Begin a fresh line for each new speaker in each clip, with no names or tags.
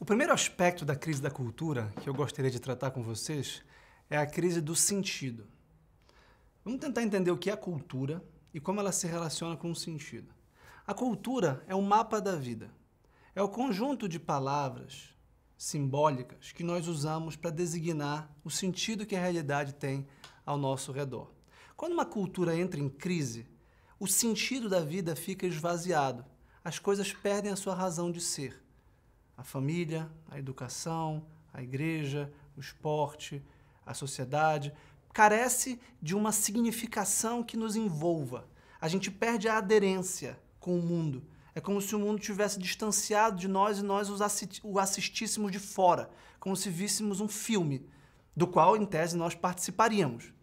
O primeiro aspecto da crise da cultura que eu gostaria de tratar com vocês é a crise do sentido. Vamos tentar entender o que é a cultura e como ela se relaciona com o sentido. A cultura é o mapa da vida. É o conjunto de palavras simbólicas que nós usamos para designar o sentido que a realidade tem ao nosso redor. Quando uma cultura entra em crise, o sentido da vida fica esvaziado. As coisas perdem a sua razão de ser a família, a educação, a igreja, o esporte, a sociedade, carece de uma significação que nos envolva. A gente perde a aderência com o mundo. É como se o mundo tivesse distanciado de nós e nós o assistíssemos de fora, como se víssemos um filme, do qual, em tese, nós participaríamos,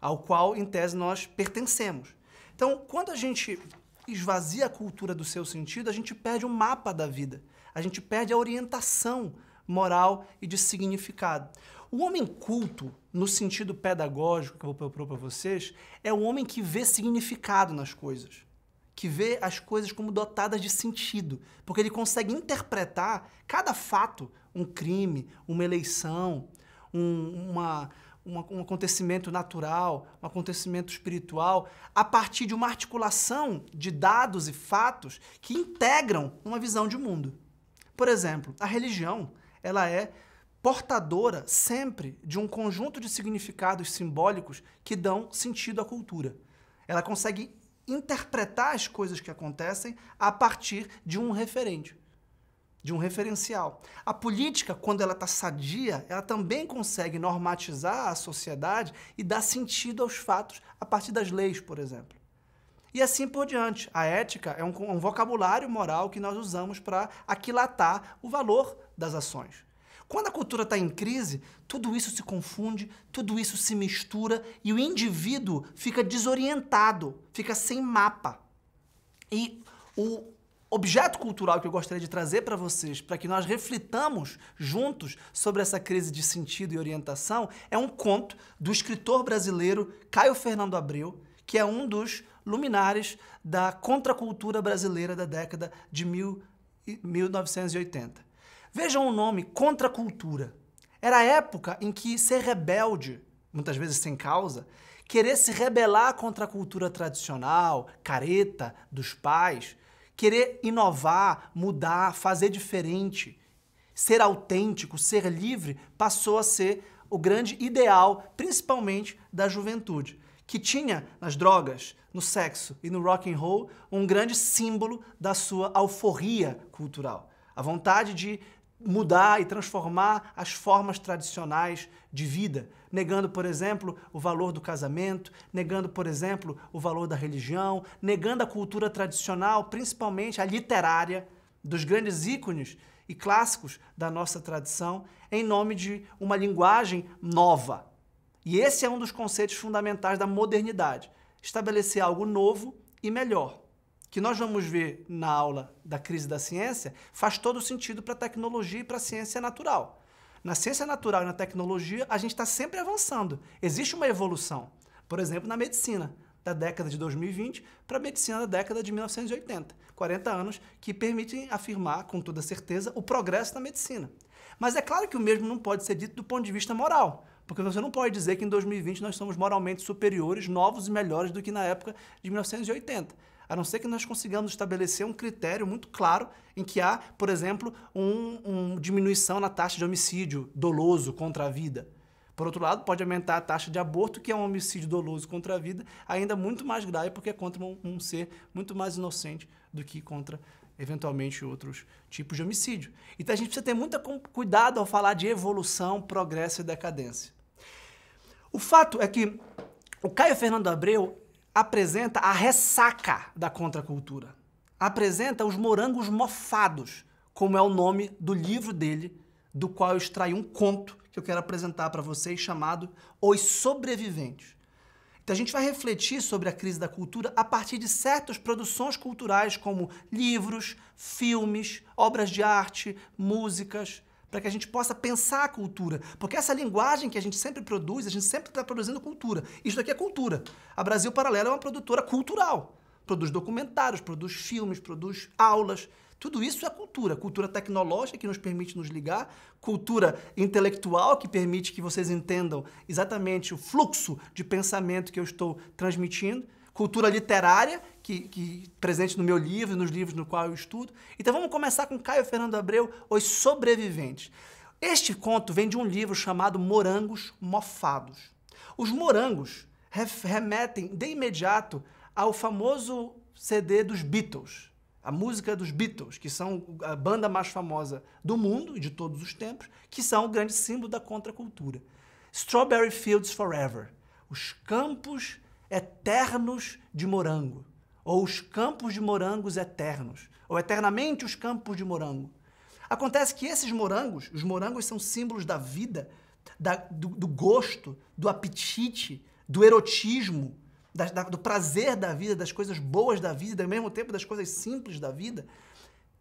ao qual, em tese, nós pertencemos. Então, quando a gente esvazia a cultura do seu sentido, a gente perde o mapa da vida. A gente perde a orientação moral e de significado. O homem culto, no sentido pedagógico que eu vou propor para vocês, é o homem que vê significado nas coisas, que vê as coisas como dotadas de sentido, porque ele consegue interpretar cada fato, um crime, uma eleição, um, uma, uma, um acontecimento natural, um acontecimento espiritual, a partir de uma articulação de dados e fatos que integram uma visão de mundo. Por exemplo, a religião, ela é portadora sempre de um conjunto de significados simbólicos que dão sentido à cultura. Ela consegue interpretar as coisas que acontecem a partir de um referente, de um referencial. A política, quando ela está sadia, ela também consegue normatizar a sociedade e dar sentido aos fatos a partir das leis, por exemplo e assim por diante. A ética é um, um vocabulário moral que nós usamos para aquilatar o valor das ações. Quando a cultura está em crise, tudo isso se confunde, tudo isso se mistura e o indivíduo fica desorientado, fica sem mapa. E o objeto cultural que eu gostaria de trazer para vocês, para que nós reflitamos juntos sobre essa crise de sentido e orientação, é um conto do escritor brasileiro Caio Fernando Abreu, que é um dos luminares da contracultura brasileira da década de mil, 1980. Vejam o nome contracultura. Era a época em que ser rebelde, muitas vezes sem causa, querer se rebelar contra a cultura tradicional, careta dos pais, querer inovar, mudar, fazer diferente, ser autêntico, ser livre, passou a ser o grande ideal, principalmente da juventude que tinha nas drogas, no sexo e no rock and roll um grande símbolo da sua alforria cultural, a vontade de mudar e transformar as formas tradicionais de vida, negando, por exemplo, o valor do casamento, negando, por exemplo, o valor da religião, negando a cultura tradicional, principalmente a literária, dos grandes ícones e clássicos da nossa tradição, em nome de uma linguagem nova, e esse é um dos conceitos fundamentais da modernidade: estabelecer algo novo e melhor. Que nós vamos ver na aula da crise da ciência, faz todo sentido para a tecnologia e para a ciência natural. Na ciência natural e na tecnologia, a gente está sempre avançando. Existe uma evolução. Por exemplo, na medicina da década de 2020 para a medicina da década de 1980. 40 anos que permitem afirmar com toda certeza o progresso da medicina. Mas é claro que o mesmo não pode ser dito do ponto de vista moral, porque você não pode dizer que em 2020 nós somos moralmente superiores, novos e melhores do que na época de 1980. A não ser que nós consigamos estabelecer um critério muito claro em que há, por exemplo, uma um diminuição na taxa de homicídio doloso contra a vida. Por outro lado, pode aumentar a taxa de aborto, que é um homicídio doloso contra a vida, ainda muito mais grave, porque é contra um, um ser muito mais inocente do que contra eventualmente outros tipos de homicídio. Então a gente precisa ter muito cuidado ao falar de evolução, progresso e decadência. O fato é que o Caio Fernando Abreu apresenta a ressaca da contracultura. Apresenta os morangos mofados, como é o nome do livro dele, do qual eu extraí um conto que eu quero apresentar para vocês chamado Os Sobreviventes. Então a gente vai refletir sobre a crise da cultura a partir de certas produções culturais, como livros, filmes, obras de arte, músicas, para que a gente possa pensar a cultura. Porque essa linguagem que a gente sempre produz, a gente sempre está produzindo cultura. Isso aqui é cultura. A Brasil Paralelo é uma produtora cultural. Produz documentários, produz filmes, produz aulas. Tudo isso é cultura. Cultura tecnológica que nos permite nos ligar, cultura intelectual que permite que vocês entendam exatamente o fluxo de pensamento que eu estou transmitindo, cultura literária que, que presente no meu livro e nos livros no qual eu estudo. Então vamos começar com Caio Fernando Abreu, Os Sobreviventes. Este conto vem de um livro chamado Morangos Mofados. Os morangos remetem de imediato ao famoso CD dos Beatles a música dos Beatles, que são a banda mais famosa do mundo e de todos os tempos, que são o grande símbolo da contracultura. Strawberry Fields Forever, os campos eternos de morango, ou os campos de morangos eternos, ou eternamente os campos de morango. Acontece que esses morangos, os morangos são símbolos da vida, da, do, do gosto, do apetite, do erotismo, da, da, do prazer da vida, das coisas boas da vida, e, ao mesmo tempo das coisas simples da vida,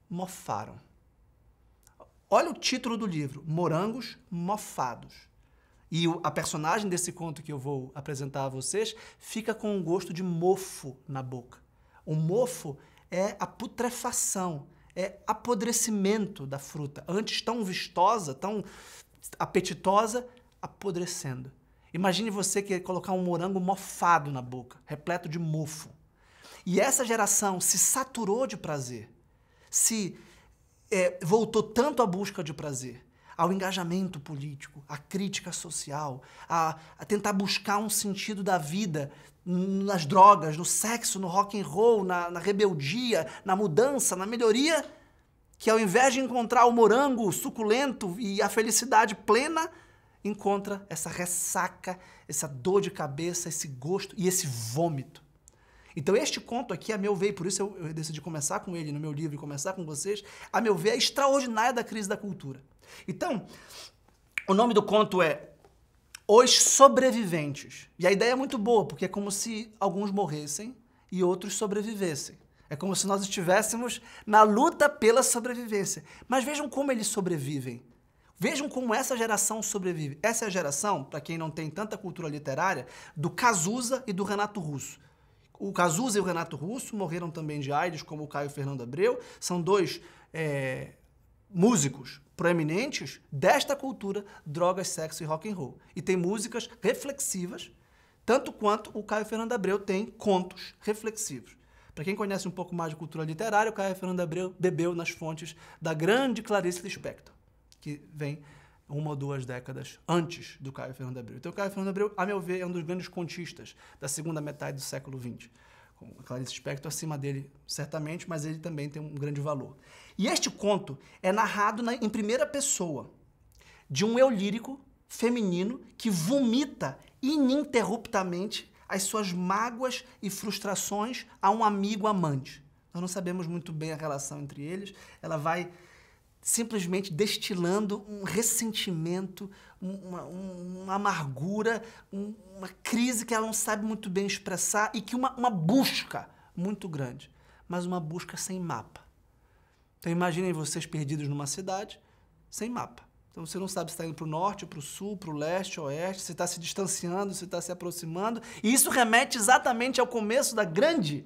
mofaram. Olha o título do livro: Morangos Mofados. E a personagem desse conto que eu vou apresentar a vocês fica com um gosto de mofo na boca. O mofo é a putrefação, é apodrecimento da fruta. Antes tão vistosa, tão apetitosa, apodrecendo. Imagine você querer colocar um morango mofado na boca, repleto de mofo. E essa geração se saturou de prazer, se é, voltou tanto à busca de prazer, ao engajamento político, à crítica social, a, a tentar buscar um sentido da vida nas drogas, no sexo, no rock and roll, na, na rebeldia, na mudança, na melhoria, que ao invés de encontrar o morango suculento e a felicidade plena, encontra essa ressaca, essa dor de cabeça, esse gosto e esse vômito. Então, este conto aqui, a meu ver, por isso eu, eu, decidi começar com ele no meu livro e começar com vocês, a meu ver, é extraordinária da crise da cultura. Então, o nome do conto é Os Sobreviventes. E a ideia é muito boa, porque é como se alguns morressem e outros sobrevivessem. É como se nós estivéssemos na luta pela sobrevivência. Mas vejam como eles sobrevivem. Vejam como essa geração sobrevive. Essa é a geração, para quem não tem tanta cultura literária, do Cazuza e do Renato Russo. O Cazuza e o Renato Russo morreram também de AIDS, como o Caio Fernando Abreu. São dois é, músicos proeminentes desta cultura drogas, sexo e rock and roll. E tem músicas reflexivas, tanto quanto o Caio Fernando Abreu tem contos reflexivos. Para quem conhece um pouco mais de cultura literária, o Caio Fernando Abreu bebeu nas fontes da grande Clarice Lispector que vem uma ou duas décadas antes do Caio Fernando Abreu. Então, o Caio Fernando Abreu, a meu ver, é um dos grandes contistas da segunda metade do século XX. Com Clarice Spector acima dele, certamente, mas ele também tem um grande valor. E este conto é narrado na, em primeira pessoa de um eu lírico feminino que vomita ininterruptamente as suas mágoas e frustrações a um amigo amante. Nós não sabemos muito bem a relação entre eles. Ela vai simplesmente destilando um ressentimento, uma, uma amargura, uma crise que ela não sabe muito bem expressar e que uma, uma busca muito grande, mas uma busca sem mapa. Então imaginem vocês perdidos numa cidade sem mapa. Então você não sabe se está indo para o norte, para o sul, para o leste, oeste, se está se distanciando, se está se aproximando. E isso remete exatamente ao começo da grande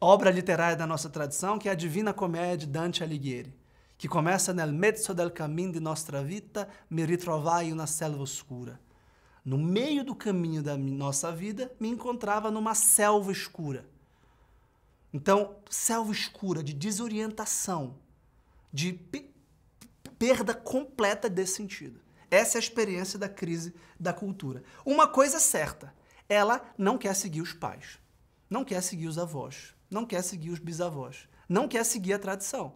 obra literária da nossa tradição, que é a Divina Comédia de Dante Alighieri que começa nel mezzo del caminho de nossa vida, me ritrovai na selva escura. No meio do caminho da nossa vida, me encontrava numa selva escura. Então, selva escura de desorientação, de perda completa desse sentido. Essa é a experiência da crise da cultura. Uma coisa é certa, ela não quer seguir os pais, não quer seguir os avós, não quer seguir os bisavós, não quer seguir a tradição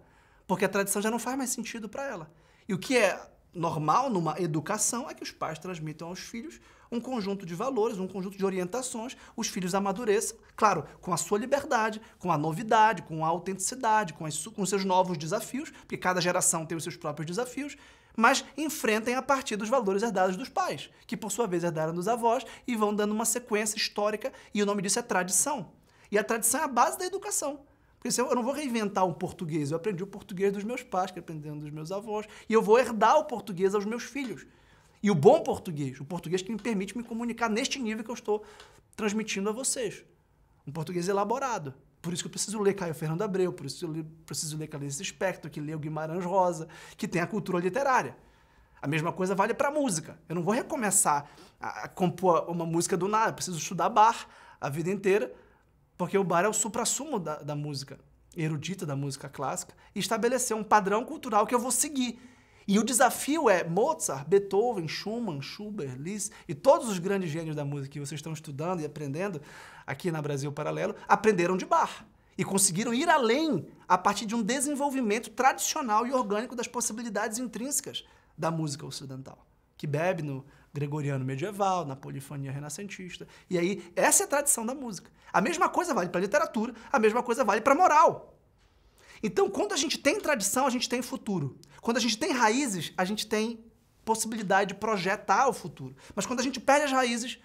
porque a tradição já não faz mais sentido para ela. E o que é normal numa educação é que os pais transmitam aos filhos um conjunto de valores, um conjunto de orientações, os filhos amadureçam, claro, com a sua liberdade, com a novidade, com a autenticidade, com, os com seus novos desafios, porque cada geração tem os seus próprios desafios, mas enfrentem a partir dos valores herdados dos pais, que por sua vez herdaram dos avós e vão dando uma sequência histórica, e o nome disso é tradição. E a tradição é a base da educação. Porque eu não vou reinventar um português, eu aprendi o português dos meus pais, que aprendendo dos meus avós, e eu vou herdar o português aos meus filhos. E o bom português, o português que me permite me comunicar neste nível que eu estou transmitindo a vocês. Um português elaborado. Por isso que eu preciso ler Caio Fernando Abreu, por isso que eu preciso ler Clarice Espectro, que leu Guimarães Rosa, que tem a cultura literária. A mesma coisa vale para a música. Eu não vou recomeçar a, a compor uma música do nada, eu preciso estudar bar a vida inteira porque o bar é o suprassumo da, da música erudita, da música clássica, e estabelecer um padrão cultural que eu vou seguir. E o desafio é Mozart, Beethoven, Schumann, Schubert, Liszt e todos os grandes gênios da música que vocês estão estudando e aprendendo aqui na Brasil Paralelo, aprenderam de bar e conseguiram ir além a partir de um desenvolvimento tradicional e orgânico das possibilidades intrínsecas da música ocidental, que bebe no, gregoriano medieval, na polifonia renascentista. E aí, essa é a tradição da música. A mesma coisa vale para literatura, a mesma coisa vale para moral. Então, quando a gente tem tradição, a gente tem futuro. Quando a gente tem raízes, a gente tem possibilidade de projetar o futuro. Mas quando a gente perde as raízes,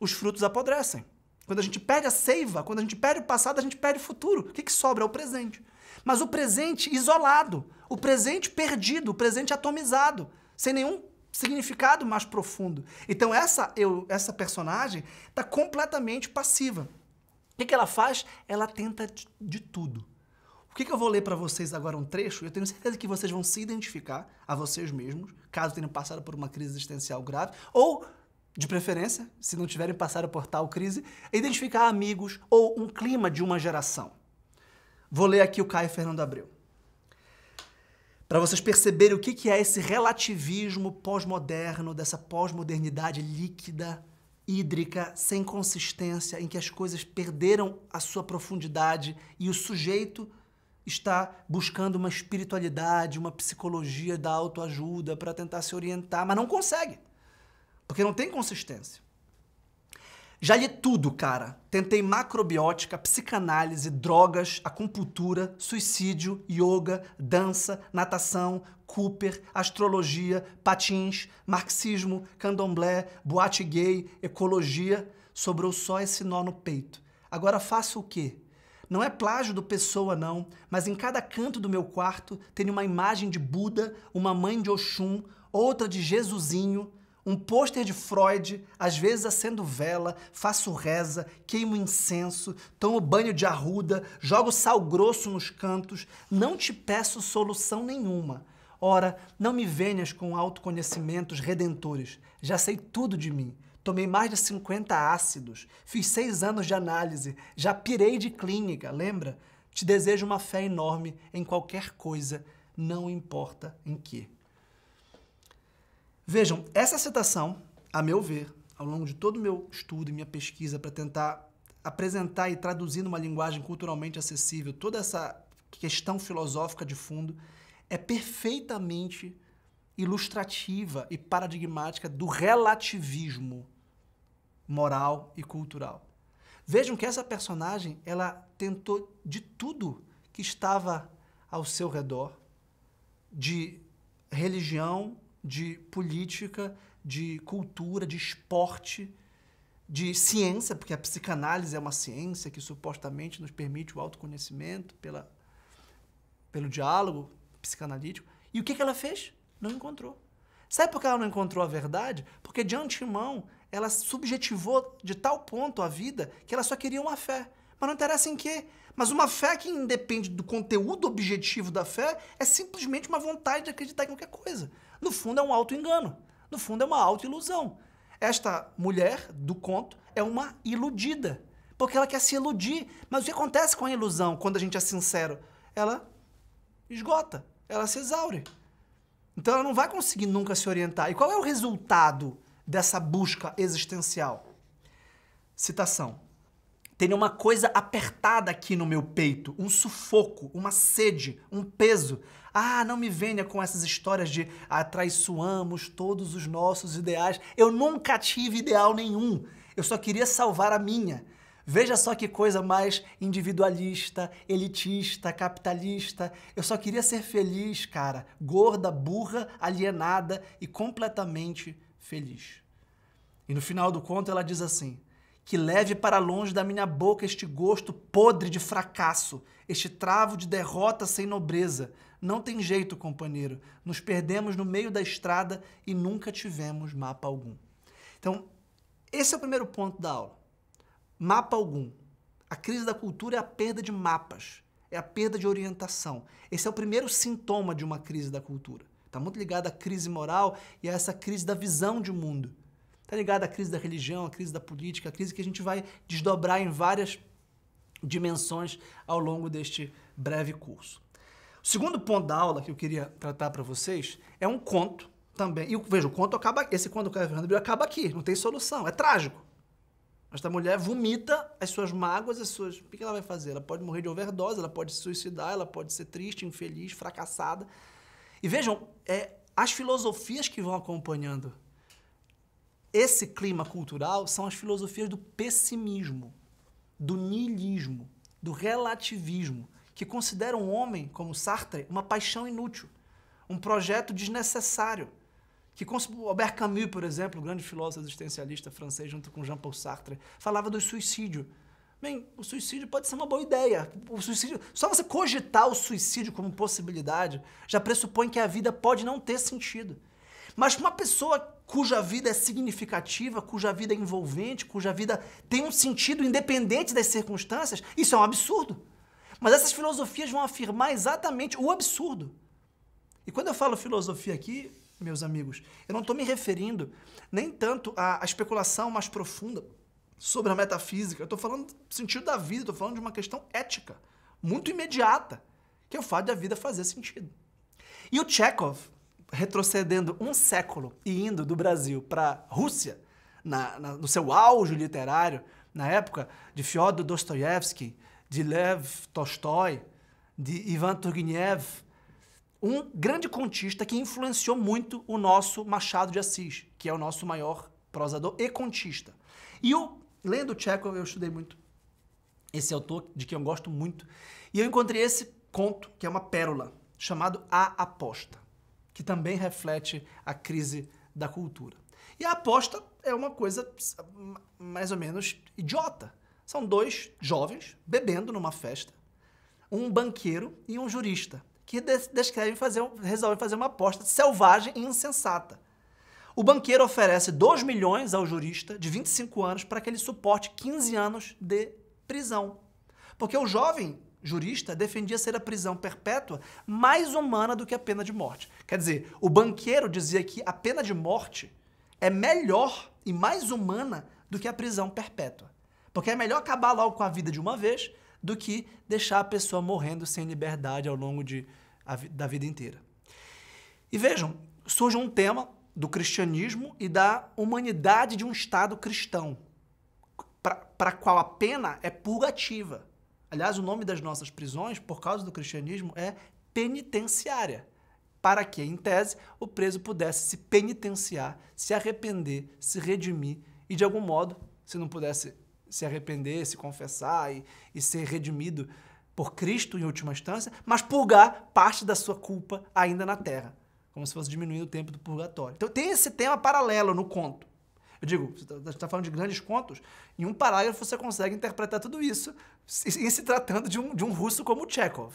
os frutos apodrecem. Quando a gente perde a seiva, quando a gente perde o passado, a gente perde o futuro. O que, que sobra? É o presente. Mas o presente isolado, o presente perdido, o presente atomizado, sem nenhum significado mais profundo. Então essa eu, essa personagem está completamente passiva. O que, que, ela faz? Ela tenta de, de tudo. O que, que, eu vou ler para vocês agora um trecho? Eu tenho certeza que vocês vão se identificar a vocês mesmos, caso tenham passado por uma crise existencial grave, ou de preferência, se não tiverem passado por tal crise, identificar amigos ou um clima de uma geração. Vou ler aqui o Caio Fernando Abreu para vocês perceberem o que, é esse relativismo pós-moderno, dessa pós-modernidade líquida, hídrica, sem consistência, em que as coisas perderam a sua profundidade e o sujeito está buscando uma espiritualidade, uma psicologia da autoajuda para tentar se orientar, mas não consegue, porque não tem consistência. Já li tudo, cara. Tentei macrobiótica, psicanálise, drogas, acupuntura, suicídio, yoga, dança, natação, Cooper, astrologia, patins, marxismo, candomblé, boate gay, ecologia. Sobrou só esse nó no peito. Agora faço o quê? Não é plágio do Pessoa, não, mas em cada canto do meu quarto tem uma imagem de Buda, uma mãe de Oxum, outra de Jesusinho, um pôster de Freud, às vezes acendo vela, faço reza, queimo incenso, tomo banho de arruda, jogo sal grosso nos cantos, não te peço solução nenhuma. Ora, não me venhas com autoconhecimentos redentores, já sei tudo de mim. Tomei mais de 50 ácidos, fiz seis anos de análise, já pirei de clínica, lembra? Te desejo uma fé enorme em qualquer coisa, não importa em que. Vejam, essa citação, a meu ver, ao longo de todo o meu estudo e minha pesquisa para tentar apresentar e traduzir numa linguagem culturalmente acessível toda essa questão filosófica de fundo, é perfeitamente ilustrativa e paradigmática do relativismo moral e cultural. Vejam que essa personagem, ela tentou de tudo que estava ao seu redor, de religião, de política, de cultura, de esporte, de ciência, porque a psicanálise é uma ciência que supostamente nos permite o autoconhecimento pela, pelo diálogo psicanalítico. E o que, que ela fez? Não encontrou. Sabe por que ela não encontrou a verdade? Porque de antemão ela subjetivou de tal ponto a vida que ela só queria uma fé. Mas não interessa em quê? Mas uma fé que independe do conteúdo objetivo da fé é simplesmente uma vontade de acreditar em qualquer coisa. No fundo é um auto-engano, no fundo é uma auto-ilusão. Esta mulher do conto é uma iludida, porque ela quer se iludir. Mas o que acontece com a ilusão quando a gente é sincero? Ela esgota, ela se exaure. Então ela não vai conseguir nunca se orientar. E qual é o resultado dessa busca existencial? Citação. Tem uma coisa apertada aqui no meu peito, um sufoco, uma sede, um peso. Ah, não me venha com essas histórias de atraiçoamos ah, todos os nossos ideais. Eu nunca tive ideal nenhum. Eu só queria salvar a minha. Veja só que coisa mais individualista, elitista, capitalista. Eu só queria ser feliz, cara. Gorda, burra, alienada e completamente feliz. E no final do conto ela diz assim: que leve para longe da minha boca este gosto podre de fracasso, este travo de derrota sem nobreza. Não tem jeito, companheiro. Nos perdemos no meio da estrada e nunca tivemos mapa algum. Então, esse é o primeiro ponto da aula. Mapa algum. A crise da cultura é a perda de mapas, é a perda de orientação. Esse é o primeiro sintoma de uma crise da cultura. Está muito ligado à crise moral e a essa crise da visão de mundo. Está ligado à crise da religião, à crise da política, à crise que a gente vai desdobrar em várias dimensões ao longo deste breve curso. O segundo ponto da aula que eu queria tratar para vocês é um conto também. E veja, o conto acaba, esse conto do Caio Fernando Abreu acaba aqui, não tem solução, é trágico. Esta mulher vomita as suas mágoas, as suas. O que ela vai fazer? Ela pode morrer de overdose, ela pode se suicidar, ela pode ser triste, infeliz, fracassada. E vejam, é, as filosofias que vão acompanhando esse clima cultural são as filosofias do pessimismo, do niilismo, do relativismo, que consideram o homem, como Sartre, uma paixão inútil, um projeto desnecessário. Que Albert Camus, por exemplo, o grande filósofo existencialista francês, junto com Jean-Paul Sartre, falava do suicídio. Bem, o suicídio pode ser uma boa ideia. O suicídio, só você cogitar o suicídio como possibilidade já pressupõe que a vida pode não ter sentido. Mas uma pessoa cuja vida é significativa, cuja vida é envolvente, cuja vida tem um sentido independente das circunstâncias, isso é um absurdo. Mas essas filosofias vão afirmar exatamente o absurdo. E quando eu falo filosofia aqui, meus amigos, eu não estou me referindo nem tanto à, à especulação mais profunda sobre a metafísica. Eu estou falando do sentido da vida, estou falando de uma questão ética, muito imediata, que é o fato da vida fazer sentido. E o Chekhov, retrocedendo um século e indo do Brasil para a Rússia, na, na, no seu auge literário, na época de Fyodor Dostoiévski, de Lev Tolstói, de Ivan Turgenev, um grande contista que influenciou muito o nosso Machado de Assis, que é o nosso maior prosador e contista. E eu, lendo Tchekov, eu estudei muito esse autor, de quem eu gosto muito, e eu encontrei esse conto, que é uma pérola, chamado A Aposta que também reflete a crise da cultura. E a aposta é uma coisa mais ou menos idiota. São dois jovens bebendo numa festa, um banqueiro e um jurista, que descrevem fazer, resolvem fazer uma aposta selvagem e insensata. O banqueiro oferece 2 milhões ao jurista de 25 anos para que ele suporte 15 anos de prisão. Porque o jovem jurista defendia ser a prisão perpétua mais humana do que a pena de morte. Quer dizer, o banqueiro dizia que a pena de morte é melhor e mais humana do que a prisão perpétua. Porque é melhor acabar logo com a vida de uma vez do que deixar a pessoa morrendo sem liberdade ao longo de, a, da vida inteira. E vejam, surge um tema do cristianismo e da humanidade de um Estado cristão, para a qual a pena é purgativa. Aliás, o nome das nossas prisões, por causa do cristianismo, é penitenciária. Para que, em tese, o preso pudesse se penitenciar, se arrepender, se redimir e, de algum modo, se não pudesse se arrepender, se confessar e, e ser redimido por Cristo em última instância, mas purgar parte da sua culpa ainda na terra, como se fosse diminuir o tempo do purgatório. Então tem esse tema paralelo no conto. Eu digo, tá, a gente está falando de grandes contos. Em um parágrafo você consegue interpretar tudo isso em se tratando de um, de um russo como Chekhov.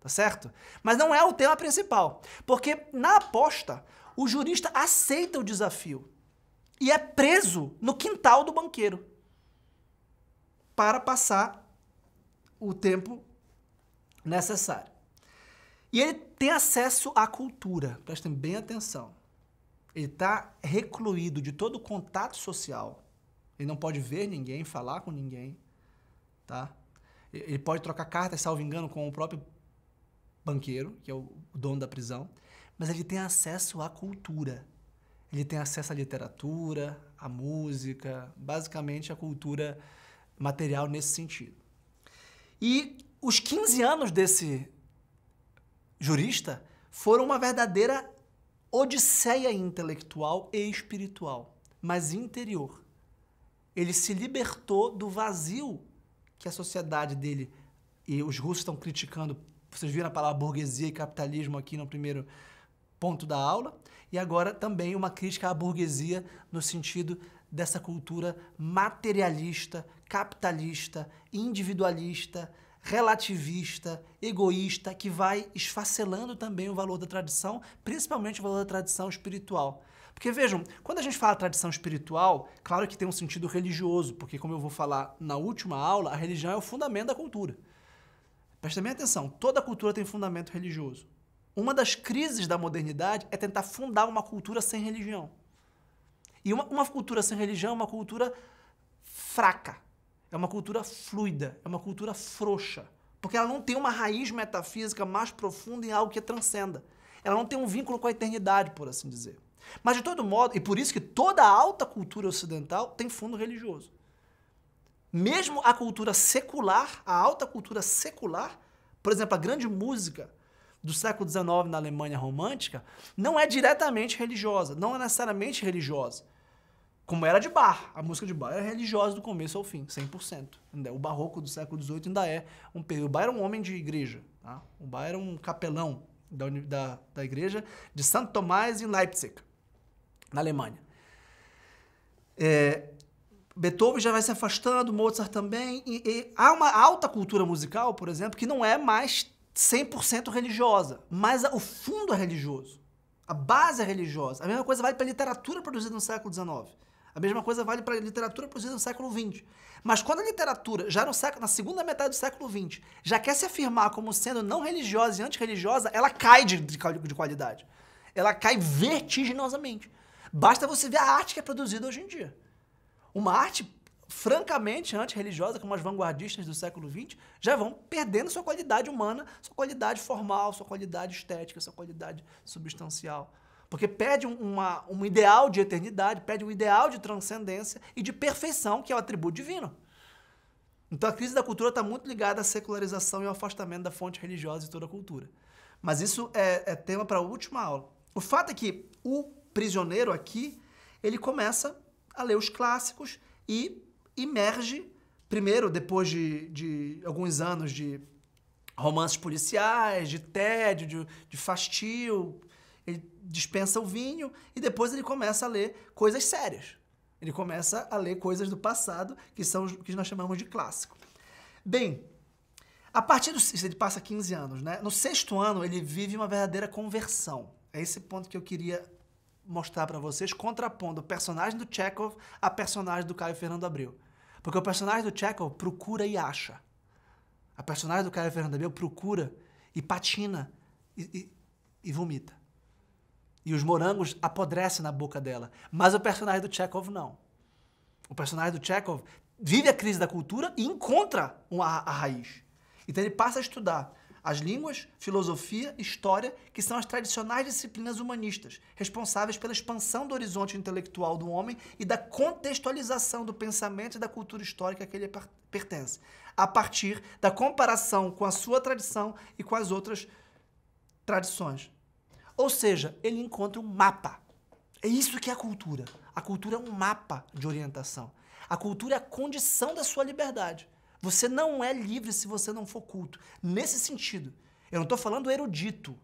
Tá certo? Mas não é o tema principal. Porque na aposta, o jurista aceita o desafio e é preso no quintal do banqueiro para passar o tempo necessário. E ele tem acesso à cultura, prestem bem atenção ele está recluído de todo contato social. Ele não pode ver ninguém, falar com ninguém, tá? Ele pode trocar cartas, salvo engano, com o próprio banqueiro, que é o dono da prisão, mas ele tem acesso à cultura. Ele tem acesso à literatura, à música, basicamente à cultura material nesse sentido. E os 15 anos desse jurista foram uma verdadeira odisseia intelectual e espiritual, mas interior. Ele se libertou do vazio que a sociedade dele e os russos estão criticando. Vocês viram a palavra burguesia e capitalismo aqui no primeiro ponto da aula, e agora também uma crítica à burguesia no sentido dessa cultura materialista, capitalista, individualista, relativista, egoísta, que vai esfacelando também o valor da tradição, principalmente o valor da tradição espiritual. Porque vejam, quando a gente fala tradição espiritual, claro que tem um sentido religioso, porque como eu vou falar na última aula, a religião é o fundamento da cultura. Presta bem atenção, toda cultura tem fundamento religioso. Uma das crises da modernidade é tentar fundar uma cultura sem religião. E uma, uma cultura sem religião é uma cultura fraca, é uma cultura fluida, é uma cultura frouxa, porque ela não tem uma raiz metafísica mais profunda em algo que transcenda. Ela não tem um vínculo com a eternidade, por assim dizer. Mas de todo modo, e por isso que toda a alta cultura ocidental tem fundo religioso. Mesmo a cultura secular, a alta cultura secular, por exemplo, a grande música do século XIX na Alemanha romântica, não é diretamente religiosa, não é necessariamente religiosa como era de bar. A música de bar era religiosa do começo ao fim, 100%. É o barroco do século XVIII ainda é um período. O bar era um homem de igreja, tá? o bar era um capelão da, da, da igreja de Santo Tomás em Leipzig, na Alemanha. É, Beethoven já vai se afastando, Mozart também, e, e há uma alta cultura musical, por exemplo, que não é mais 100% religiosa, mas o fundo é religioso. A base é religiosa. A mesma coisa vale para a literatura produzida no século XIX. A mesma coisa vale para a literatura produzida no século XX. Mas quando a literatura, já no século, na segunda metade do século XX, já quer se afirmar como sendo não religiosa e antirreligiosa, ela cai de, de, de qualidade. Ela cai vertiginosamente. Basta você ver a arte que é produzida hoje em dia. Uma arte francamente antirreligiosa, como as vanguardistas do século XX, já vão perdendo sua qualidade humana, sua qualidade formal, sua qualidade estética, sua qualidade substancial. Porque pede uma, um ideal de eternidade, pede um ideal de transcendência e de perfeição, que é o atributo divino. Então a crise da cultura está muito ligada à secularização e ao afastamento da fonte religiosa de toda a cultura. Mas isso é, é tema para a última aula. O fato é que o prisioneiro aqui, ele começa a ler os clássicos e emerge, primeiro, depois de, de alguns anos de romances policiais, de tédio, de, de fastio, ele dispensa o vinho e depois ele começa a ler coisas sérias. Ele começa a ler coisas do passado, que são que nós chamamos de clássico. Bem, a partir do ele passa 15 anos, né? No sexto ano ele vive uma verdadeira conversão. É esse ponto que eu queria mostrar para vocês, contrapondo o personagem do Chekhov a personagem do Caio Fernando Abreu. Porque o personagem do Chekhov procura e acha. A personagem do Caio Fernando Abreu procura e patina e, e, e vomita e os morangos apodrecem na boca dela. Mas o personagem do Chekhov não. O personagem do Chekhov vive a crise da cultura e encontra uma, a raiz. Então ele passa a estudar as línguas, filosofia, história, que são as tradicionais disciplinas humanistas, responsáveis pela expansão do horizonte intelectual do homem e da contextualização do pensamento e da cultura histórica a que ele pertence, a partir da comparação com a sua tradição e com as outras tradições. Ou seja, ele encontra um mapa. É isso que é a cultura. A cultura é um mapa de orientação. A cultura é a condição da sua liberdade. Você não é livre se você não for culto. Nesse sentido. Eu não estou falando erudito.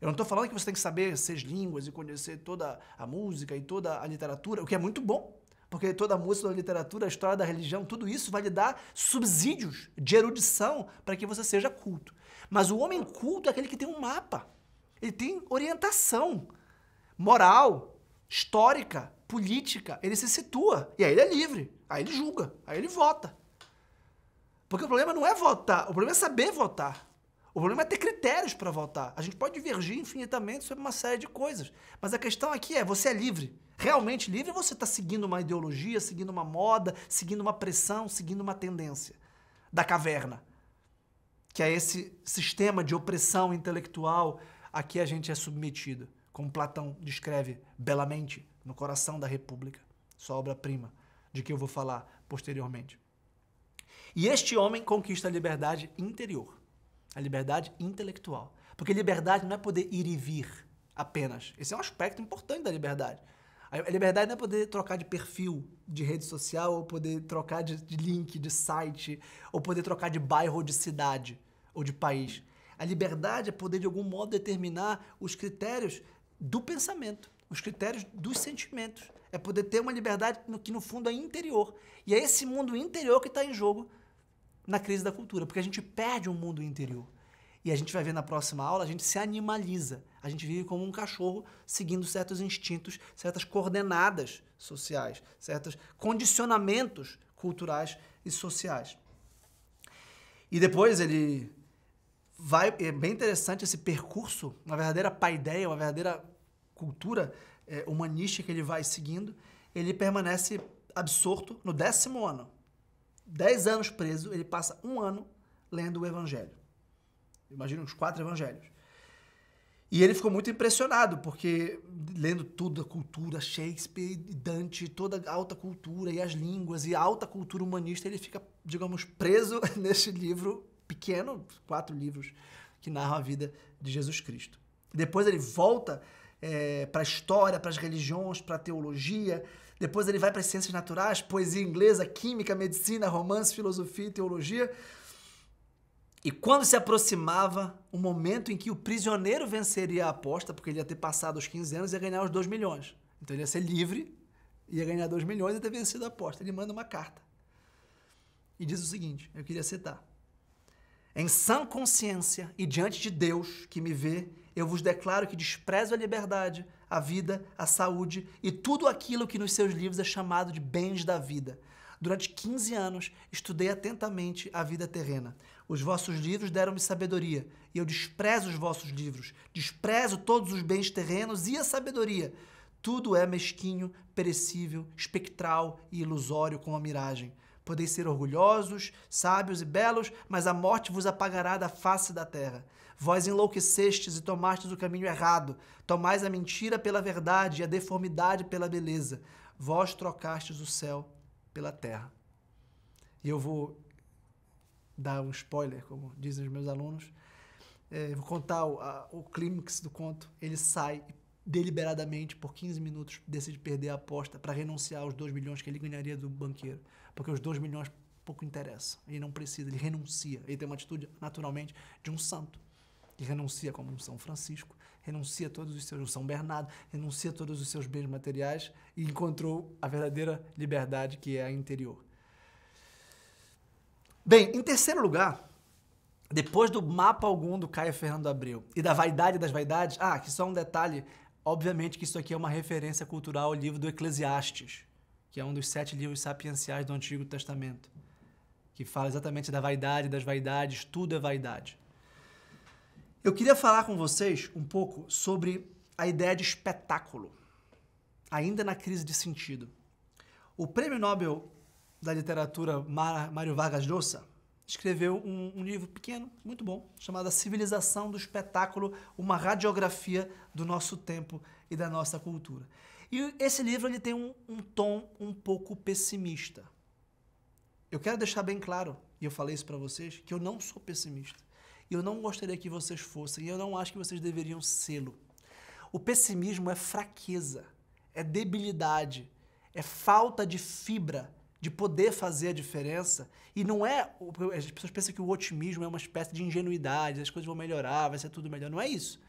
Eu não estou falando que você tem que saber seis línguas e conhecer toda a música e toda a literatura, o que é muito bom, porque toda a música, toda a literatura, a história da religião, tudo isso vai lhe dar subsídios de erudição para que você seja culto. Mas o homem culto é aquele que tem um mapa. Ele tem orientação moral, histórica, política. Ele se situa. E aí ele é livre. Aí ele julga. Aí ele vota. Porque o problema não é votar. O problema é saber votar. O problema é ter critérios para votar. A gente pode divergir infinitamente sobre uma série de coisas. Mas a questão aqui é: você é livre. Realmente livre você está seguindo uma ideologia, seguindo uma moda, seguindo uma pressão, seguindo uma tendência da caverna, que é esse sistema de opressão intelectual aqui a gente é submetido, como Platão descreve belamente, no coração da República, sua obra-prima, de que eu vou falar posteriormente. E este homem conquista a liberdade interior, a liberdade intelectual. Porque liberdade não é poder ir e vir apenas. Esse é um aspecto importante da liberdade. A liberdade não é poder trocar de perfil de rede social, ou poder trocar de link de site, ou poder trocar de bairro ou de cidade ou de país. A liberdade é poder, de algum modo, determinar os critérios do pensamento, os critérios dos sentimentos. É poder ter uma liberdade no, que, no fundo, é interior. E é esse mundo interior que está em jogo na crise da cultura, porque a gente perde o um mundo interior. E a gente vai ver na próxima aula, a gente se animaliza. A gente vive como um cachorro seguindo certos instintos, certas coordenadas sociais, certos condicionamentos culturais e sociais. E depois ele vai, é bem interessante esse percurso, uma verdadeira paideia, uma verdadeira cultura é, humanista que ele vai seguindo, ele permanece absorto no décimo ano. Dez anos preso, ele passa um ano lendo o Evangelho. Imagina os quatro Evangelhos. E ele ficou muito impressionado, porque lendo tudo, a cultura, Shakespeare, Dante, toda a alta cultura e as línguas e a alta cultura humanista, ele fica, digamos, preso neste livro pequeno, quatro livros que narram a vida de Jesus Cristo. Depois ele volta é, para a história, para as religiões, para a teologia. Depois ele vai para as ciências naturais, poesia inglesa, química, medicina, romance, filosofia e teologia. E quando se aproximava o momento em que o prisioneiro venceria a aposta, porque ele ia ter passado os 15 anos e ia ganhar os 2 milhões. Então ele ia ser livre, ia ganhar 2 milhões e ter vencido a aposta. Ele manda uma carta. E diz o seguinte: eu queria citar. Em sã consciência e diante de Deus que me vê, eu vos declaro que desprezo a liberdade, a vida, a saúde e tudo aquilo que nos seus livros é chamado de bens da vida. Durante 15 anos, estudei atentamente a vida terrena. Os vossos livros deram-me sabedoria, e eu desprezo os vossos livros, desprezo todos os bens terrenos e a sabedoria. Tudo é mesquinho, perecível, espectral e ilusório como a miragem. Podeis ser orgulhosos, sábios e belos, mas a morte vos apagará da face da terra. Vós enlouquecestes e tomastes o caminho errado. Tomais a mentira pela verdade e a deformidade pela beleza. Vós trocastes o céu pela terra. E eu vou dar um spoiler, como dizem os meus alunos. É, vou contar o, a, o clímax do conto. Ele sai e deliberadamente, por 15 minutos, decide perder a aposta para renunciar aos 2 milhões que ele ganharia do banqueiro. Porque os 2 milhões pouco interessa. Ele não precisa, ele renuncia. Ele tem uma atitude, naturalmente, de um santo. Ele renuncia como um São Francisco, renuncia todos os seus, um São Bernardo, renuncia todos os seus bens materiais e encontrou a verdadeira liberdade que é a interior. Bem, em terceiro lugar, depois do mapa algum do Caio Fernando Abreu e da vaidade das vaidades, ah, que só um detalhe, Obviamente que isso aqui é uma referência cultural ao livro do Eclesiastes, que é um dos sete livros sapienciais do Antigo Testamento, que fala exatamente da vaidade, das vaidades, tudo é vaidade. Eu queria falar com vocês um pouco sobre a ideia de espetáculo, ainda na crise de sentido. O prêmio Nobel da literatura Mário Vargas Llosa, escreveu um, um, livro pequeno, muito bom, chamado A Civilização do Espetáculo, uma radiografia do nosso tempo e da nossa cultura. E esse livro ele tem um, um tom um pouco pessimista. Eu quero deixar bem claro, e eu falei isso para vocês, que eu não sou pessimista. E eu não gostaria que vocês fossem, e eu não acho que vocês deveriam sê-lo. O pessimismo é fraqueza, é debilidade, é falta de fibra de poder fazer a diferença. E não é. As pessoas pensam que o otimismo é uma espécie de ingenuidade, as coisas vão melhorar, vai ser tudo melhor. Não é isso.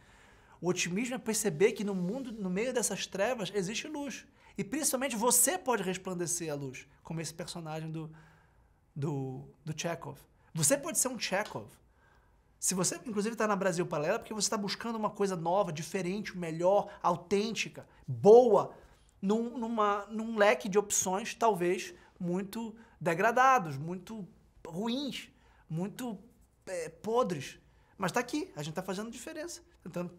O otimismo é perceber que no mundo, no meio dessas trevas, existe luz. E principalmente você pode resplandecer a luz, como esse personagem do, do, do Chekhov. Você pode ser um Chekhov. Se você, inclusive, está na Brasil Paralela, é porque você está buscando uma coisa nova, diferente, melhor, autêntica, boa, num, numa, num leque de opções, talvez, muito degradados, muito ruins, muito é, podres. Mas está aqui, a gente está fazendo diferença, tentando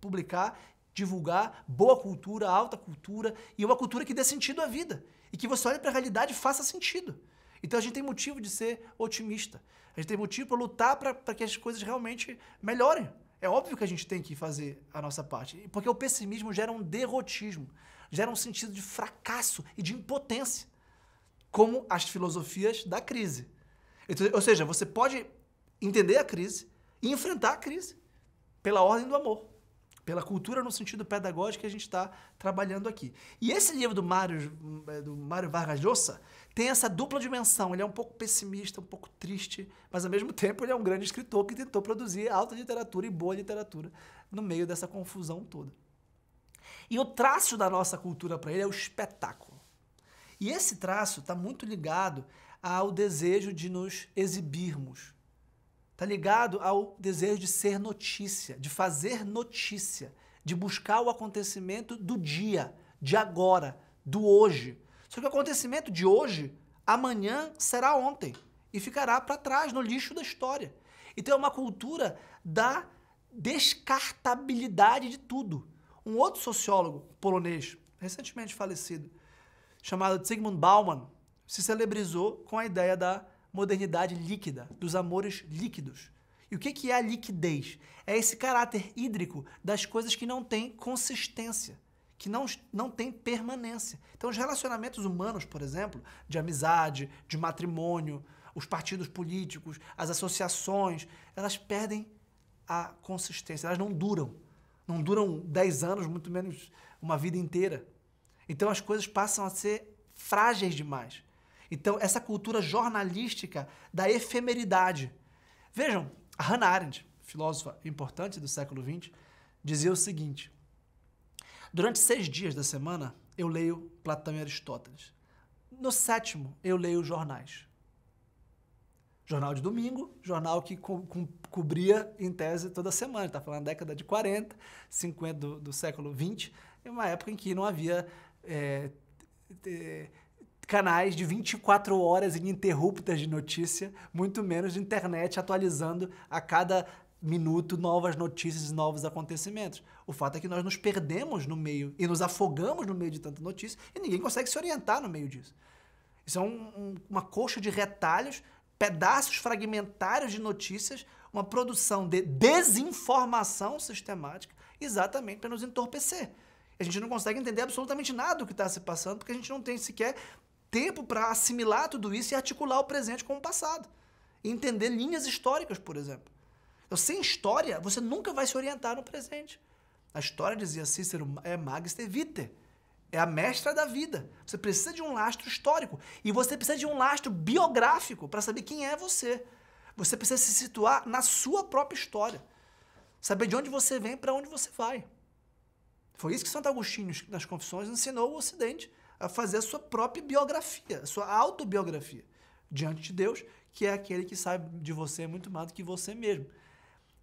publicar, divulgar boa cultura, alta cultura e uma cultura que dê sentido à vida e que você olhe para a realidade e faça sentido. Então a gente tem motivo de ser otimista, a gente tem motivo para lutar para que as coisas realmente melhorem. É óbvio que a gente tem que fazer a nossa parte, porque o pessimismo gera um derrotismo, gera um sentido de fracasso e de impotência como as filosofias da crise. Então, ou seja, você pode entender a crise e enfrentar a crise pela ordem do amor, pela cultura no sentido pedagógico que a gente está trabalhando aqui. E esse livro do Mário, eh, do Mário Vargas Llosa tem essa dupla dimensão. Ele é um pouco pessimista, um pouco triste, mas ao mesmo tempo ele é um grande escritor que tentou produzir alta literatura e boa literatura no meio dessa confusão toda. E o traço da nossa cultura para ele é o espetáculo. E esse traço está muito ligado ao desejo de nos exibirmos. Está ligado ao desejo de ser notícia, de fazer notícia, de buscar o acontecimento do dia, de agora, do hoje. Só que o acontecimento de hoje, amanhã será ontem e ficará para trás no lixo da história. Então é uma cultura da descartabilidade de tudo. Um outro sociólogo polonês, recentemente falecido, chamado de Sigmund Bauman, se celebrizou com a ideia da modernidade líquida, dos amores líquidos. E o que é a liquidez? É esse caráter hídrico das coisas que não têm consistência, que não, não têm permanência. Então, os relacionamentos humanos, por exemplo, de amizade, de matrimônio, os partidos políticos, as associações, elas perdem a consistência, elas não duram. Não duram 10 anos, muito menos uma vida inteira. Então as coisas passam a ser frágeis demais. Então essa cultura jornalística da efemeridade. Vejam, Hannah Arendt, filósofa importante do século XX, dizia o seguinte: Durante seis dias da semana eu leio Platão e Aristóteles. No sétimo eu leio jornais. Jornal de domingo, jornal que co co cobria, em tese, toda semana. Está falando da década de 40, 50 do, do século XX, em uma época em que não havia é, é, canais de 24 horas ininterruptas de notícia, muito menos de internet atualizando a cada minuto novas notícias e novos acontecimentos. O fato é que nós nos perdemos no meio e nos afogamos no meio de tanta notícia e ninguém consegue se orientar no meio disso. Isso é um, um, uma coxa de retalhos, pedaços fragmentários de notícias, uma produção de desinformação sistemática, exatamente para nos entorpecer. A gente não consegue entender absolutamente nada do que está se passando, porque a gente não tem sequer tempo para assimilar tudo isso e articular o presente com o passado. E entender linhas históricas, por exemplo. Então, sem história, você nunca vai se orientar no presente. A história, dizia Cícero, é magister vitae. É a mestra da vida. Você precisa de um lastro histórico e você precisa de um lastro biográfico para saber quem é você. Você precisa se situar na sua própria história. Saber de onde você vem para onde você vai. Foi isso que Santo Agostinho, nas Confissões, ensinou o Ocidente a fazer a sua própria biografia, a sua autobiografia diante de Deus, que é aquele que sabe de você muito mais do que você mesmo.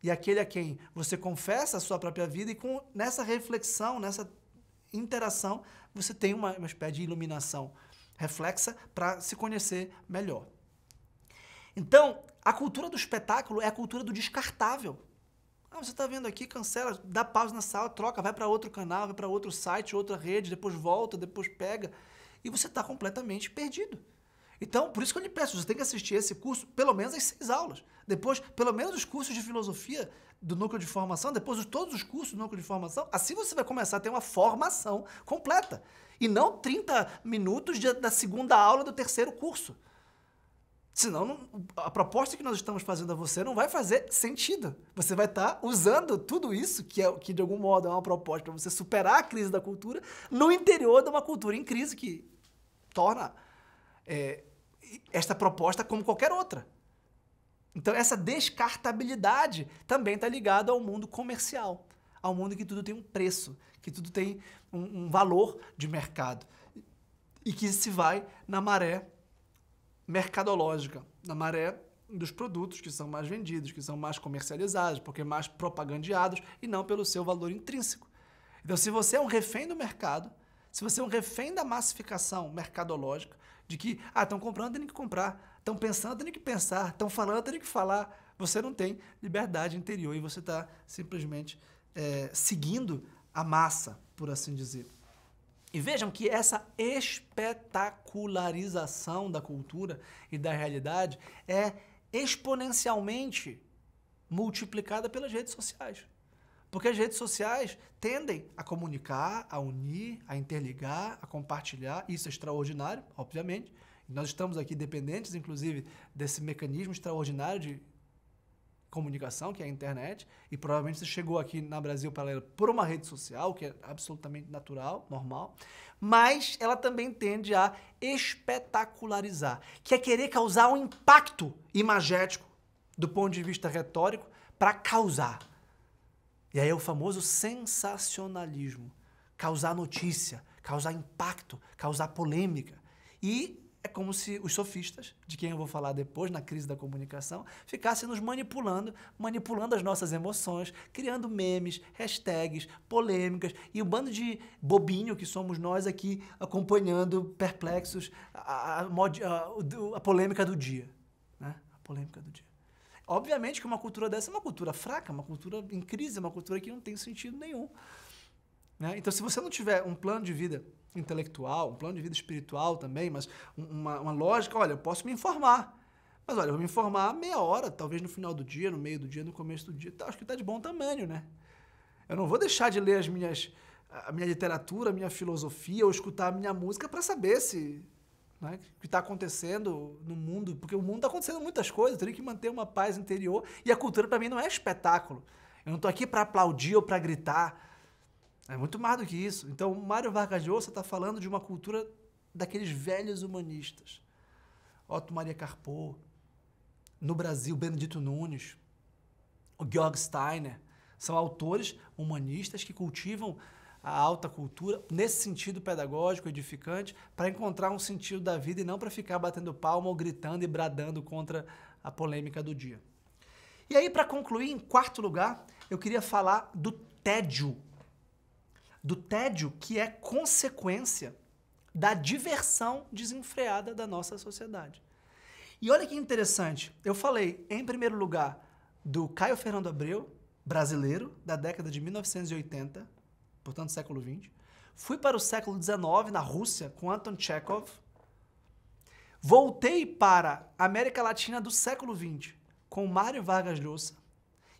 E aquele a quem você confessa a sua própria vida e com nessa reflexão, nessa interação, você tem uma, uma espécie de iluminação reflexa para se conhecer melhor. Então, a cultura do espetáculo é a cultura do descartável. Ah, você está vendo aqui, cancela, dá pausa na sala, troca, vai para outro canal, vai para outro site, outra rede, depois volta, depois pega. E você está completamente perdido. Então, por isso que eu lhe peço, você tem que assistir esse curso, pelo menos as seis aulas. Depois, pelo menos os cursos de filosofia do núcleo de formação, depois de todos os cursos do núcleo de formação. Assim você vai começar a ter uma formação completa. E não 30 minutos de, da segunda aula do terceiro curso. Senão, não, a proposta que nós estamos fazendo a você não vai fazer sentido. Você vai estar tá usando tudo isso, que, é, que de algum modo é uma proposta para você superar a crise da cultura, no interior de uma cultura em crise, que torna é, esta proposta como qualquer outra. Então, essa descartabilidade também está ligada ao mundo comercial, ao mundo que tudo tem um preço, que tudo tem um, um valor de mercado e que se vai na maré mercadológica da maré dos produtos que são mais vendidos, que são mais comercializados, porque mais propagandeados e não pelo seu valor intrínseco. Então, se você é um refém do mercado, se você é um refém da massificação mercadológica, de que, ah, estão comprando, tem que comprar, estão pensando, tem que pensar, estão falando, tem que falar, você não tem liberdade interior e você está simplesmente é, seguindo a massa, por assim dizer. E vejam que essa espetacularização da cultura e da realidade é exponencialmente multiplicada pelas redes sociais. Porque as redes sociais tendem a comunicar, a unir, a interligar, a compartilhar. Isso é extraordinário, obviamente. Nós estamos aqui dependentes, inclusive, desse mecanismo extraordinário de comunicação, que é a internet, e provavelmente você chegou aqui na Brasil para por uma rede social, que é absolutamente natural, normal, mas ela também tende a espetacularizar, que é querer causar um impacto imagético do ponto de vista retórico para causar. E aí é o famoso sensacionalismo, causar notícia, causar impacto, causar polêmica. E é como se os sofistas, de quem eu vou falar depois na crise da comunicação, ficassem nos manipulando, manipulando as nossas emoções, criando memes, hashtags, polêmicas e o um bando de bobinho que somos nós aqui acompanhando, perplexos, a, a, a, a polêmica do dia. Né? A polêmica do dia. Obviamente que uma cultura dessa é uma cultura fraca, uma cultura em crise, uma cultura que não tem sentido nenhum. Né? Então, se você não tiver um plano de vida intelectual, um plano de vida espiritual também, mas uma, uma lógica, olha, eu posso me informar. Mas olha, eu vou me informar meia hora, talvez no final do dia, no meio do dia, no começo do dia. Tá, acho que está de bom tamanho, né? Eu não vou deixar de ler as minhas, a minha literatura, a minha filosofia, ou escutar a minha música para saber se né, o que está acontecendo no mundo, porque o mundo está acontecendo muitas coisas, eu tenho que manter uma paz interior. E a cultura, para mim, não é espetáculo. Eu não estou aqui para aplaudir ou para gritar. É muito mais do que isso. Então, Mário Vargas Llosa está falando de uma cultura daqueles velhos humanistas. Otto Maria Carpo, no Brasil, Benedito Nunes, o Georg Steiner, são autores humanistas que cultivam a alta cultura nesse sentido pedagógico, edificante, para encontrar um sentido da vida e não para ficar batendo palma ou gritando e bradando contra a polêmica do dia. E aí, para concluir, em quarto lugar, eu queria falar do tédio do tédio que é consequência da diversão desenfreada da nossa sociedade. E olha que interessante, eu falei, em primeiro lugar, do Caio Fernando Abreu, brasileiro, da década de 1980, portanto século XX. Fui para o século XIX, na Rússia, com Anton Chekhov. Voltei para a América Latina do século XX, com Mário Vargas Llosa.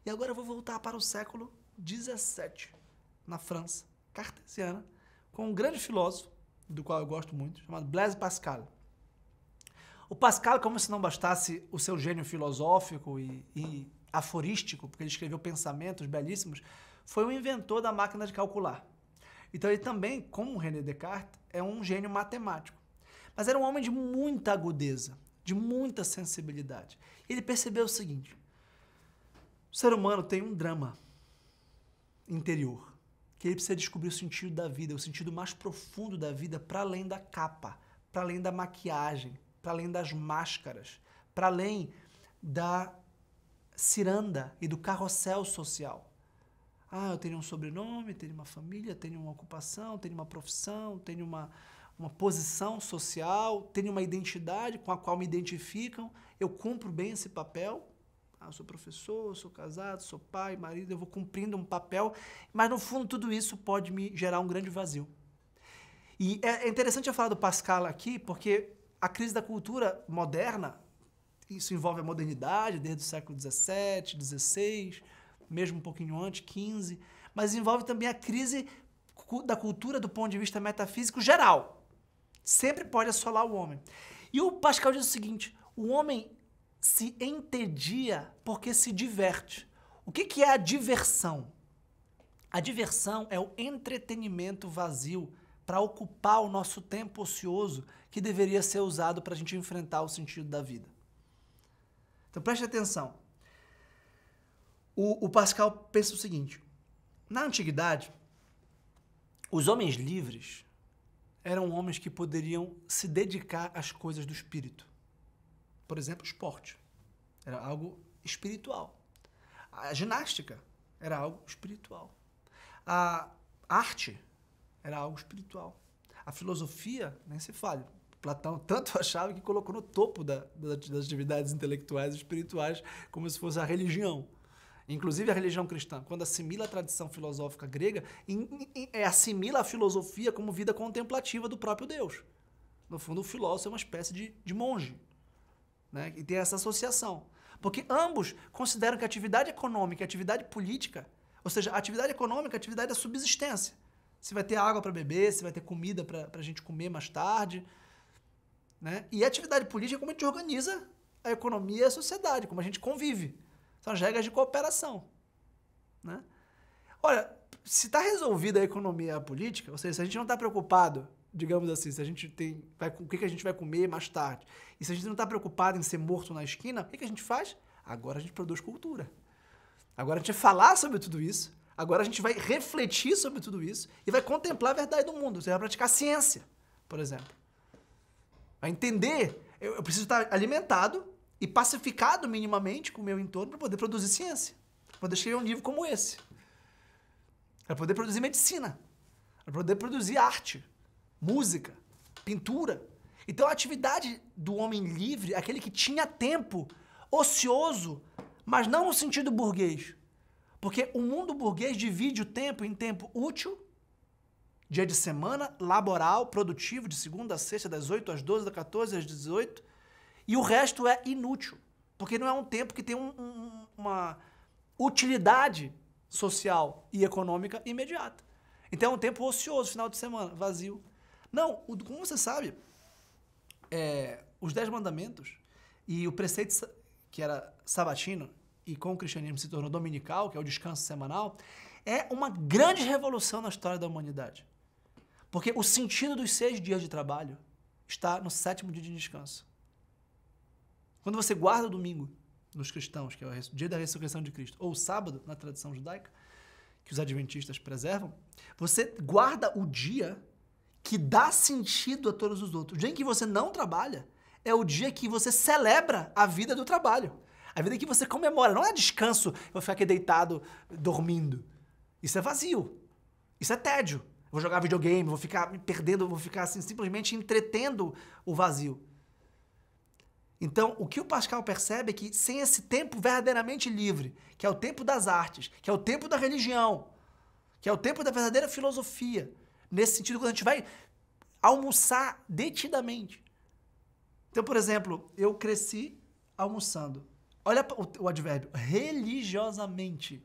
E agora eu vou voltar para o século XVII, na França, cartesiana com um grande filósofo, do qual eu gosto muito, chamado Blaise Pascal. O Pascal, como se não bastasse o seu gênio filosófico e, e aforístico, porque ele escreveu pensamentos belíssimos, foi o inventor da máquina de calcular. Então ele também, como René Descartes, é um gênio matemático. Mas era um homem de muita agudeza, de muita sensibilidade. Ele percebeu o seguinte: o ser humano tem um drama interior que ele precisa descobrir o sentido da vida, o sentido mais profundo da vida, para além da capa, para além da maquiagem, para além das máscaras, para além da ciranda e do carrossel social. Ah, eu tenho um sobrenome, tenho uma família, tenho uma ocupação, tenho uma profissão, tenho uma, uma posição social, tenho uma identidade com a qual me identificam, eu cumpro bem esse papel. Ah, eu sou professor, sou casado, sou pai, marido, eu vou cumprindo um papel, mas no fundo tudo isso pode me gerar um grande vazio. E é, é interessante eu falar do Pascal aqui, porque a crise da cultura moderna, isso envolve a modernidade desde o século XVII, XVI, mesmo um pouquinho antes, XV, mas envolve também a crise da cultura do ponto de vista metafísico geral. Sempre pode assolar o homem. E o Pascal diz o seguinte: o homem se entedia porque se diverte. O que, que é a diversão? A diversão é o entretenimento vazio para ocupar o nosso tempo ocioso que deveria ser usado para a gente enfrentar o sentido da vida. Então preste atenção. O, o, Pascal pensa o seguinte: na antiguidade, os homens livres eram homens que poderiam se dedicar às coisas do espírito. Por exemplo, esporte. Era algo espiritual. A ginástica era algo espiritual. A arte era algo espiritual. A filosofia, nem se fale. Platão tanto achava que colocou no topo da, das atividades intelectuais e espirituais como se fosse a religião. Inclusive a religião cristã, quando assimila a tradição filosófica grega, é, assimila a filosofia como vida contemplativa do próprio Deus. No fundo, o filósofo é uma espécie de, de monge, né? e ter essa associação. Porque ambos consideram que a atividade econômica e atividade política, ou seja, atividade econômica, atividade da é subsistência. Se vai ter água para beber, se vai ter comida para a gente comer mais tarde. Né? E atividade política é como a gente organiza a economia e a sociedade, como a gente convive. São as regras de cooperação. Né? Olha, se está resolvida a economia e a política, ou seja, se a gente não está preocupado digamos assim, se a gente tem, vai, o que, que a gente vai comer mais tarde, e se a gente não está preocupado em ser morto na esquina, o que, que a gente faz? Agora a gente produz cultura. Agora a gente vai falar sobre tudo isso, agora a gente vai refletir sobre tudo isso e vai contemplar a verdade do mundo. Você vai praticar ciência, por exemplo. Vai entender. Eu, eu preciso estar alimentado e pacificado minimamente com o meu entorno para poder produzir ciência. Para poder escrever um livro como esse. Para poder produzir medicina. Para poder produzir arte música, pintura. Então a atividade do homem livre, aquele que tinha tempo, ocioso, mas não no sentido burguês. Porque o mundo burguês divide o tempo em tempo útil, dia de semana, laboral, produtivo, de segunda a sexta, das 8 às 12, das 14 às 18, e o resto é inútil, porque não é um tempo que tem um, um, uma utilidade social e econômica imediata. Então é um tempo ocioso, final de semana, vazio. Não, o, como você sabe, é, os Dez Mandamentos e o preceito que era sabatino e com o cristianismo se tornou dominical, que é o descanso semanal, é uma grande revolução na história da humanidade. Porque o sentido dos seis dias de trabalho está no sétimo dia de descanso. Quando você guarda o domingo nos cristãos, que é o dia da ressurreição de Cristo, ou o sábado, na tradição judaica, que os adventistas preservam, você guarda o dia que dá sentido a todos os outros. O dia em que você não trabalha é o dia que você celebra a vida do trabalho. A vida que você comemora. Não é descanso, eu vou ficar aqui deitado, dormindo. Isso é vazio. Isso é tédio. vou jogar videogame, vou ficar me perdendo, vou ficar assim, simplesmente entretendo o vazio. Então, o que o Pascal percebe é que sem esse tempo verdadeiramente livre, que é o tempo das artes, que é o tempo da religião, que é o tempo da verdadeira filosofia, nesse sentido quando a gente vai almoçar detidamente. Então, por exemplo, eu cresci almoçando. Olha o, o advérbio, religiosamente,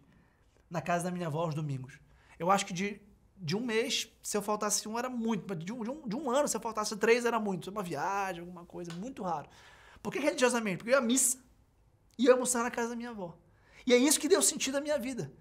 na casa da minha avó aos domingos. Eu acho que de, de um mês, se eu faltasse um, era muito. Mas de um, de, um, de um ano, se eu faltasse três, era muito. Uma viagem, alguma coisa, muito raro. Por que religiosamente? Porque eu ia à missa e ia almoçar na casa da minha avó. E é isso que deu sentido à minha vida.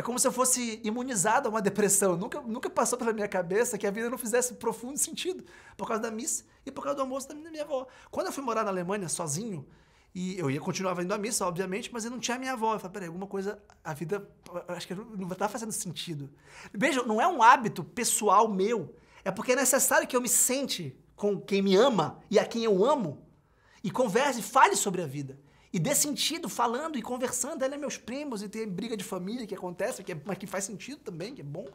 É como se eu fosse imunizado a uma depressão. Nunca, nunca passou pela minha cabeça que a vida não fizesse profundo sentido por causa da missa e por causa do almoço da minha avó. Quando eu fui morar na Alemanha sozinho, e eu ia continuar indo à missa, obviamente, mas eu não tinha minha avó. Eu falei, peraí, alguma coisa, a vida, acho que não está fazendo sentido. Veja, não é um hábito pessoal meu. É porque é necessário que eu me sente com quem me ama e a quem eu amo e converse, fale sobre a vida e dê sentido falando e conversando. Ela é meus primos e tem briga de família que acontece, que é, mas que faz sentido também, que é bom.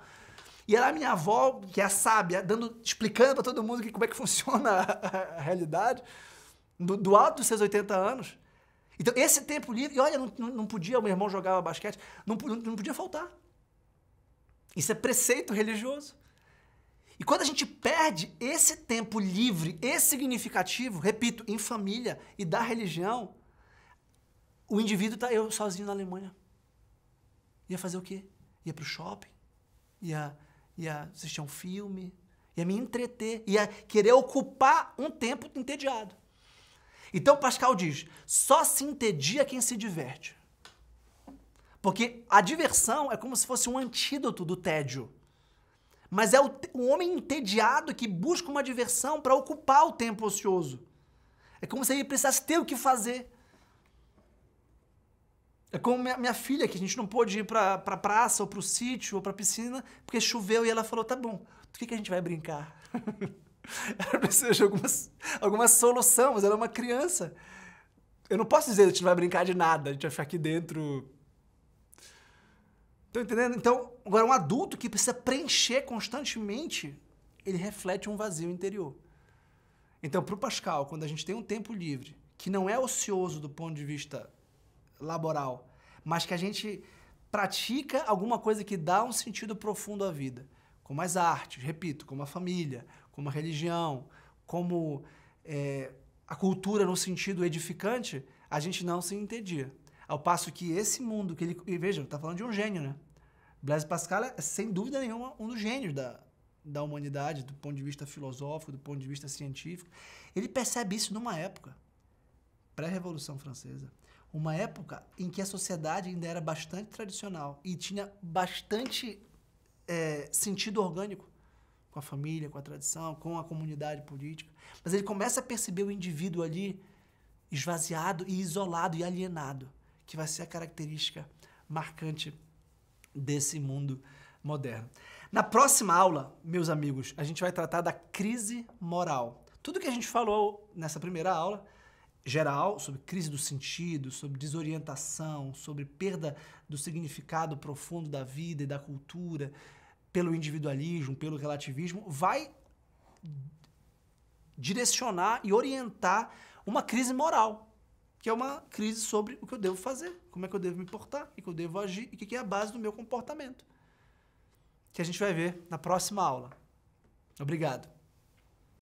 E ela é minha avó, que é sábia, dando, explicando para todo mundo que, como é que funciona a, a realidade, do, do, alto dos seus 80 anos. Então, esse tempo livre, e olha, não, não podia, meu irmão jogava basquete, não, não, não podia faltar. Isso é preceito religioso. E quando a gente perde esse tempo livre e significativo, repito, em família e da religião, o indivíduo tá eu sozinho na Alemanha. Ia fazer o quê? Ia pro shopping, ia, ia assistir um filme, ia me entreter, ia querer ocupar um tempo entediado. Então Pascal diz: só se entedia quem se diverte. Porque a diversão é como se fosse um antídoto do tédio. Mas é o, o homem entediado que busca uma diversão para ocupar o tempo ocioso. É como se ele precisasse ter o que fazer. É como minha, minha, filha, que a gente não pôde ir pra, pra praça, ou pro sítio, ou pra piscina, porque choveu e ela falou: tá bom, do que, que a gente vai brincar? ela precisa de algumas, alguma solução, mas ela é uma criança. Eu não posso dizer que a gente não vai brincar de nada, a gente vai ficar aqui dentro. Estão entendendo? Então, agora, um adulto que precisa preencher constantemente, ele reflete um vazio interior. Então, para o Pascal, quando a gente tem um tempo livre, que não é ocioso do ponto de vista laboral, mas que a gente pratica alguma coisa que dá um sentido profundo à vida, como as artes, repito, como a família, como a religião, como é, a cultura no sentido edificante, a gente não se entendia. Ao passo que esse mundo que ele. E veja, está falando de um gênio, né? Blaise Pascal é, sem dúvida nenhuma, um dos gênios da, da humanidade, do ponto de vista filosófico, do ponto de vista científico. Ele percebe isso numa época pré-Revolução Francesa uma época em que a sociedade ainda era bastante tradicional e tinha bastante é, sentido orgânico com a família, com a tradição, com a comunidade política. Mas ele começa a perceber o indivíduo ali esvaziado e isolado e alienado, que vai ser a característica marcante desse mundo moderno. Na próxima aula, meus amigos, a gente vai tratar da crise moral. Tudo que a gente falou nessa primeira aula geral, sobre crise do sentido, sobre desorientação, sobre perda do significado profundo da vida e da cultura, pelo individualismo, pelo relativismo, vai direcionar e orientar uma crise moral, que é uma crise sobre o que eu devo fazer, como é que eu devo me portar, o que eu devo agir e o que é a base do meu comportamento. Que a gente vai ver na próxima aula. Obrigado.